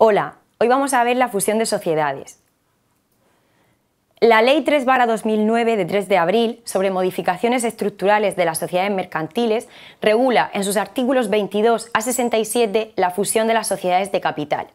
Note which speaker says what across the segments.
Speaker 1: Hola, hoy vamos a ver la fusión de sociedades. La Ley 3-2009 de 3 de abril sobre modificaciones estructurales de las sociedades mercantiles regula en sus artículos 22 a 67 la fusión de las sociedades de capital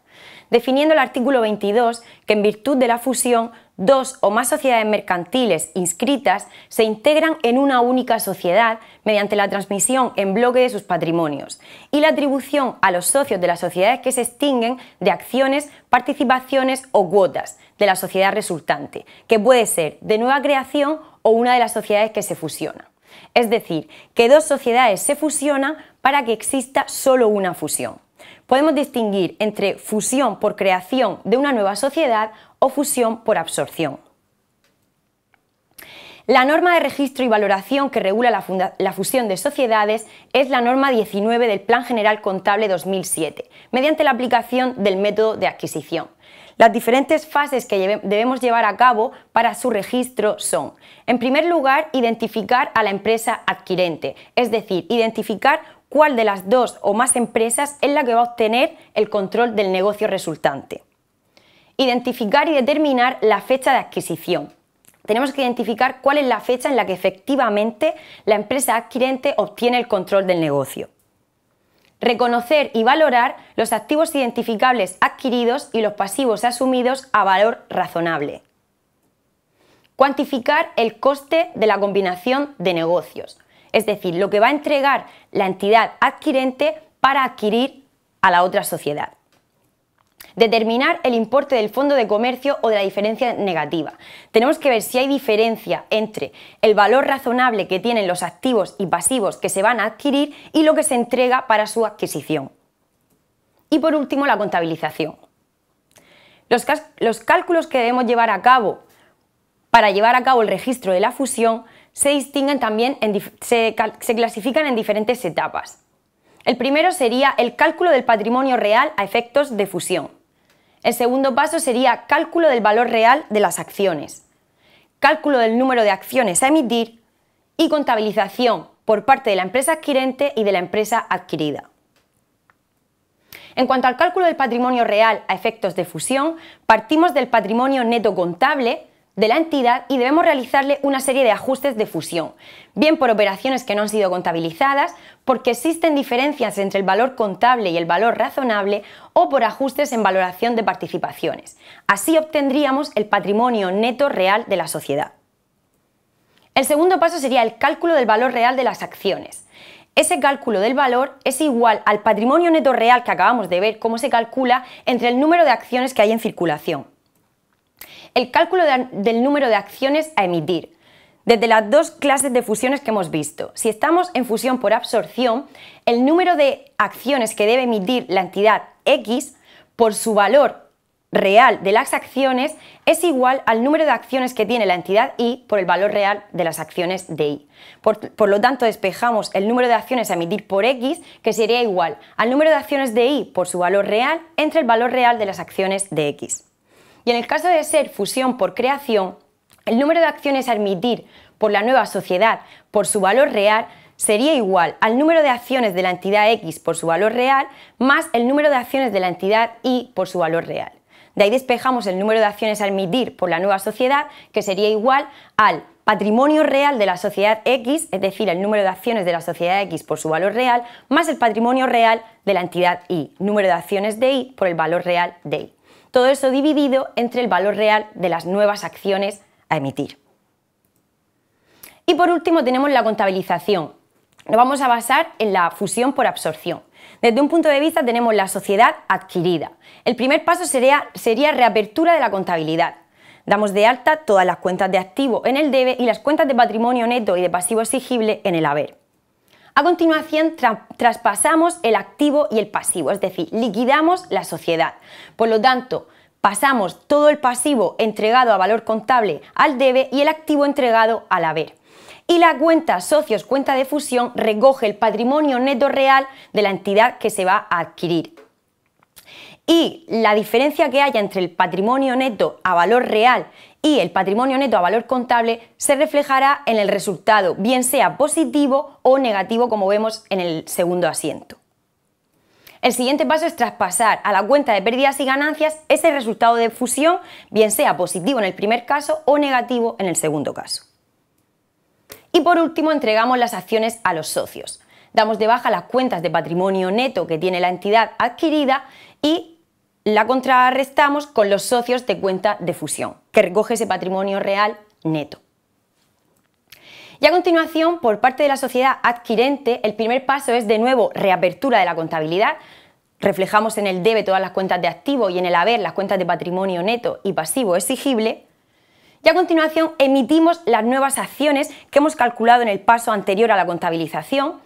Speaker 1: definiendo el artículo 22 que en virtud de la fusión dos o más sociedades mercantiles inscritas se integran en una única sociedad mediante la transmisión en bloque de sus patrimonios y la atribución a los socios de las sociedades que se extinguen de acciones, participaciones o cuotas de la sociedad resultante, que puede ser de nueva creación o una de las sociedades que se fusiona. Es decir, que dos sociedades se fusionan para que exista solo una fusión. Podemos distinguir entre fusión por creación de una nueva sociedad o fusión por absorción. La norma de registro y valoración que regula la, fusión de sociedades es la norma 19 del Plan General Contable 2007, mediante la aplicación del método de adquisición. Las diferentes fases que debemos llevar a cabo para su registro son, en primer lugar, identificar a la empresa adquirente, es decir, identificar cuál de las dos o más empresas es la que va a obtener el control del negocio resultante. Identificar y determinar la fecha de adquisición. Tenemos que identificar cuál es la fecha en la que efectivamente la empresa adquirente obtiene el control del negocio. Reconocer y valorar los activos identificables adquiridos y los pasivos asumidos a valor razonable. Cuantificar el coste de la combinación de negocios es decir, lo que va a entregar la entidad adquirente para adquirir a la otra sociedad. Determinar el importe del fondo de comercio o de la diferencia negativa. Tenemos que ver si hay diferencia entre el valor razonable que tienen los activos y pasivos que se van a adquirir y lo que se entrega para su adquisición. Y por último, la contabilización. Los, los cálculos que debemos llevar a cabo para llevar a cabo el registro de la fusión se también, se, clasifican en diferentes etapas. El primero sería el cálculo del patrimonio real a efectos de fusión. El segundo paso sería cálculo del valor real de las acciones, cálculo del número de acciones a emitir y contabilización por parte de la empresa adquirente y de la empresa adquirida. En cuanto al cálculo del patrimonio real a efectos de fusión, partimos del patrimonio neto contable, de la entidad y debemos realizarle una serie de ajustes de fusión, bien por operaciones que no han sido contabilizadas, porque existen diferencias entre el valor contable y el valor razonable o por ajustes en valoración de participaciones. Así obtendríamos el patrimonio neto real de la sociedad. El segundo paso sería el cálculo del valor real de las acciones. Ese cálculo del valor es igual al patrimonio neto real que acabamos de ver, cómo se calcula entre el número de acciones que hay en circulación el cálculo del número de acciones a emitir, desde las dos clases de fusiones que hemos visto. Si estamos en fusión por absorción, el número de acciones que debe emitir la entidad X por su valor real de las acciones es igual al número de acciones que tiene la entidad Y por el valor real de las acciones de Y. Por, por, lo tanto, despejamos el número de acciones a emitir por X, que sería igual al número de acciones de Y por su valor real entre el valor real de las acciones de X. Y en el caso de ser fusión por creación, el número de acciones a admitir por la nueva sociedad por su valor real sería igual al número de acciones de la entidad X por su valor real más el número de acciones de la entidad Y por su valor real. De ahí despejamos el número de acciones a admitir por la nueva sociedad, que sería igual al patrimonio real de la sociedad X, es decir, el número de acciones de la sociedad X por su valor real, más el patrimonio real de la entidad Y, número de acciones de Y por el valor real de Y. Todo eso dividido entre el valor real de las nuevas acciones a emitir. Y por último tenemos la contabilización. Nos vamos a basar en la fusión por absorción. Desde un punto de vista tenemos la sociedad adquirida. El primer paso sería, sería reapertura de la contabilidad. Damos de alta todas las cuentas de activo en el debe y las cuentas de patrimonio neto y de pasivo exigible en el haber. A continuación, traspasamos el activo y el pasivo, es decir, liquidamos la sociedad. Por lo tanto, pasamos todo el pasivo entregado a valor contable al debe y el activo entregado al haber. Y la cuenta socios cuenta de fusión recoge el patrimonio neto real de la entidad que se va a adquirir. Y la diferencia que haya entre el patrimonio neto a valor real y el patrimonio neto a valor contable se reflejará en el resultado, bien sea positivo o negativo como vemos en el segundo asiento. El siguiente paso es traspasar a la cuenta de pérdidas y ganancias ese resultado de fusión, bien sea positivo en el primer caso o negativo en el segundo caso. Y por último, entregamos las acciones a los socios. Damos de baja las cuentas de patrimonio neto que tiene la entidad adquirida y la contrarrestamos con los socios de cuenta de fusión, que recoge ese patrimonio real neto. Y a continuación, por parte de la sociedad adquirente, el primer paso es de nuevo reapertura de la contabilidad. Reflejamos en el debe todas las cuentas de activo y en el haber las cuentas de patrimonio neto y pasivo exigible. Y a continuación emitimos las nuevas acciones que hemos calculado en el paso anterior a la contabilización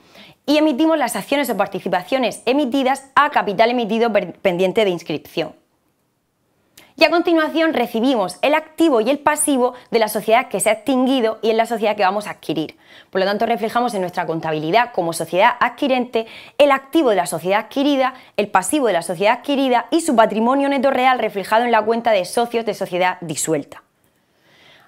Speaker 1: y emitimos las acciones o participaciones emitidas a capital emitido pendiente de inscripción. Y a continuación recibimos el activo y el pasivo de la sociedad que se ha extinguido y en la sociedad que vamos a adquirir. Por lo tanto, reflejamos en nuestra contabilidad como sociedad adquirente el activo de la sociedad adquirida, el pasivo de la sociedad adquirida y su patrimonio neto real reflejado en la cuenta de socios de sociedad disuelta.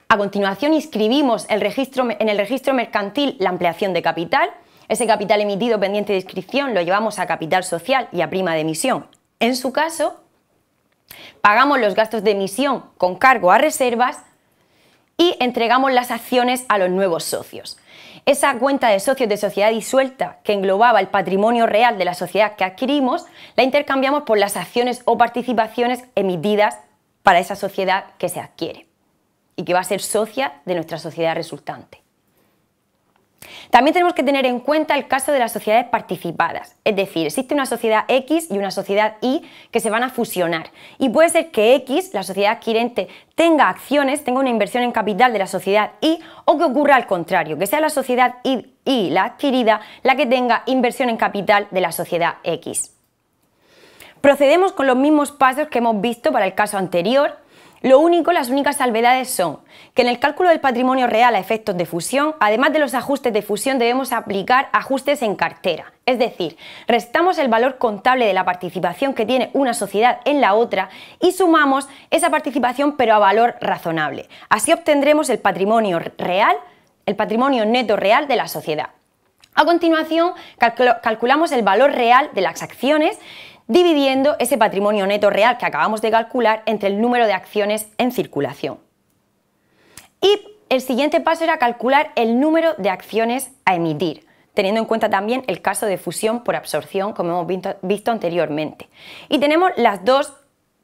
Speaker 1: A continuación, inscribimos en el registro mercantil la ampliación de capital, ese capital emitido pendiente de inscripción lo llevamos a capital social y a prima de emisión. En su caso, pagamos los gastos de emisión con cargo a reservas y entregamos las acciones a los nuevos socios. Esa cuenta de socios de sociedad disuelta que englobaba el patrimonio real de la sociedad que adquirimos, la intercambiamos por las acciones o participaciones emitidas para esa sociedad que se adquiere y que va a ser socia de nuestra sociedad resultante. También tenemos que tener en cuenta el caso de las sociedades participadas, es decir, existe una sociedad X y una sociedad Y que se van a fusionar y puede ser que X, la sociedad adquirente, tenga acciones, tenga una inversión en capital de la sociedad Y o que ocurra al contrario, que sea la sociedad Y, y la adquirida la que tenga inversión en capital de la sociedad X. Procedemos con los mismos pasos que hemos visto para el caso anterior lo único, las únicas salvedades son que en el cálculo del patrimonio real a efectos de fusión, además de los ajustes de fusión, debemos aplicar ajustes en cartera. Es decir, restamos el valor contable de la participación que tiene una sociedad en la otra y sumamos esa participación pero a valor razonable. Así obtendremos el patrimonio real, el patrimonio neto real de la sociedad. A continuación, calculamos el valor real de las acciones dividiendo ese patrimonio neto real que acabamos de calcular entre el número de acciones en circulación. Y el siguiente paso era calcular el número de acciones a emitir, teniendo en cuenta también el caso de fusión por absorción, como hemos visto, anteriormente. Y tenemos las dos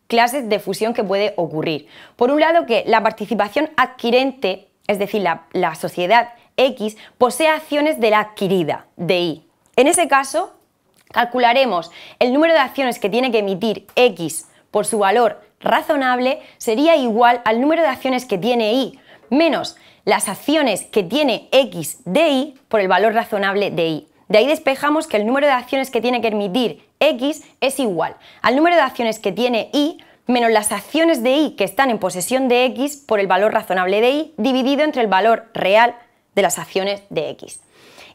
Speaker 1: clases de fusión que puede ocurrir. Por un lado, que la participación adquirente, es decir, la, la sociedad X, posee acciones de la adquirida, de Y. En ese caso, calcularemos el número de acciones que tiene que emitir X por su valor razonable sería igual al número de acciones que tiene Y menos las acciones que tiene X de Y por el valor razonable de Y. De ahí despejamos que el número de acciones que tiene que emitir X es igual al número de acciones que tiene Y menos las acciones de Y que están en posesión de X por el valor razonable de Y dividido entre el valor real de las acciones de X.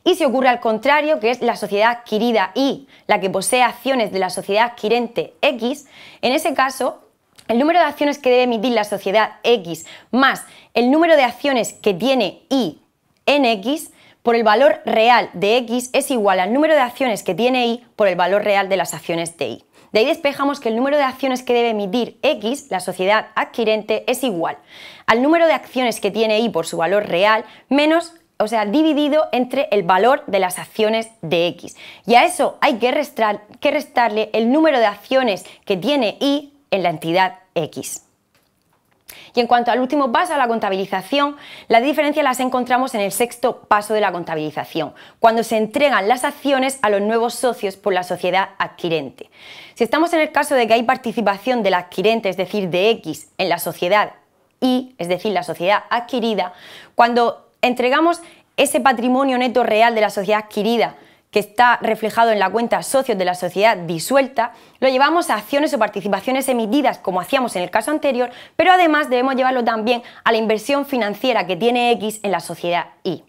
Speaker 1: Y si ocurre al contrario, que es la sociedad adquirida Y la que posee acciones de la sociedad adquirente X, en ese caso el número de acciones que debe emitir la sociedad X más el número de acciones que tiene Y en X por el valor real de X es igual al número de acciones que tiene Y por el valor real de las acciones de Y. De ahí despejamos que el número de acciones que debe emitir X, la sociedad adquirente, es igual al número de acciones que tiene Y por su valor real menos o sea, dividido entre el valor de las acciones de X. Y a eso hay que, restarle el número de acciones que tiene Y en la entidad X. Y en cuanto al último paso, a la contabilización, las diferencias las encontramos en el sexto paso de la contabilización, cuando se entregan las acciones a los nuevos socios por la sociedad adquirente. Si estamos en el caso de que hay participación del adquirente, es decir, de X, en la sociedad Y, es decir, la sociedad adquirida, cuando entregamos ese patrimonio neto real de la sociedad adquirida que está reflejado en la cuenta socios de la sociedad disuelta, lo llevamos a acciones o participaciones emitidas como hacíamos en el caso anterior, pero además debemos llevarlo también a la inversión financiera que tiene X en la sociedad Y.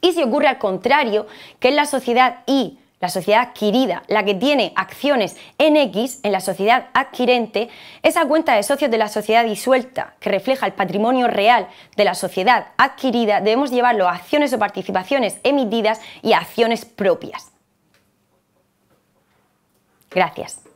Speaker 1: Y si ocurre al contrario, que en la sociedad Y la sociedad adquirida, la que tiene acciones en X en la sociedad adquirente, esa cuenta de socios de la sociedad disuelta, que refleja el patrimonio real de la sociedad adquirida, debemos llevarlo a acciones o participaciones emitidas y a acciones propias. Gracias.